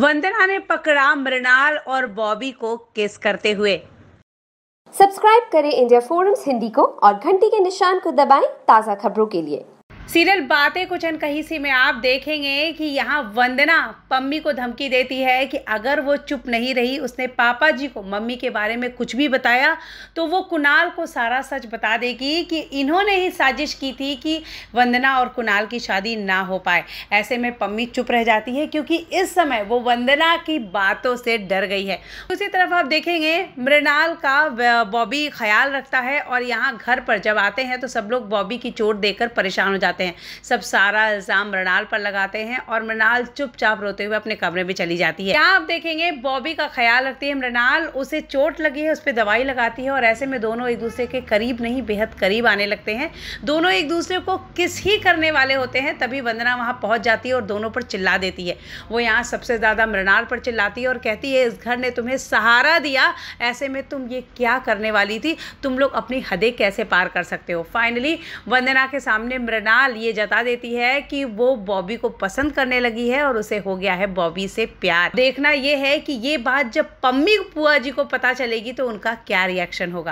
वंदना ने पकड़ा मृणाल और बॉबी को किस करते हुए सब्सक्राइब करें इंडिया फोरम्स हिंदी को और घंटी के निशान को दबाएं ताज़ा खबरों के लिए सीरियल बातें कुछ कहीं सी में आप देखेंगे कि यहाँ वंदना पम्मी को धमकी देती है कि अगर वो चुप नहीं रही उसने पापा जी को मम्मी के बारे में कुछ भी बताया तो वो कुणाल को सारा सच बता देगी कि इन्होंने ही साजिश की थी कि वंदना और कुणाल की शादी ना हो पाए ऐसे में पम्मी चुप रह जाती है क्योंकि इस समय वो वंदना की बातों से डर गई है उसी तरफ आप देखेंगे मृणाल का बॉबी ख्याल रखता है और यहाँ घर पर जब आते हैं तो सब लोग बॉबी की चोट देकर परेशान हो जाते जाते हैं सब सारा इल्ज़ाम मृणाल पर लगाते हैं और मृणाल चुपचाप रोते हुए अपने कमरे में चली जाती है क्या आप देखेंगे बॉबी का ख्याल रखती है मृणाल उसे चोट लगी है उस पर दवाई लगाती है और ऐसे में दोनों एक दूसरे के करीब नहीं बेहद करीब आने लगते हैं दोनों एक दूसरे को किस ही करने वाले होते हैं तभी वंदना वहाँ पहुँच जाती है और दोनों पर चिल्ला देती है वो यहाँ सबसे ज़्यादा मृणाल पर चिल्लाती है और कहती है इस घर ने तुम्हें सहारा दिया ऐसे में तुम ये क्या करने वाली थी तुम लोग अपनी हदें कैसे पार कर सकते हो फाइनली वंदना के सामने मृणाल मिसाल ये जता देती है कि वो बॉबी को पसंद करने लगी है और उसे हो गया है बॉबी से प्यार देखना ये है कि ये बात जब पम्मी पुआ जी को पता चलेगी तो उनका क्या रिएक्शन होगा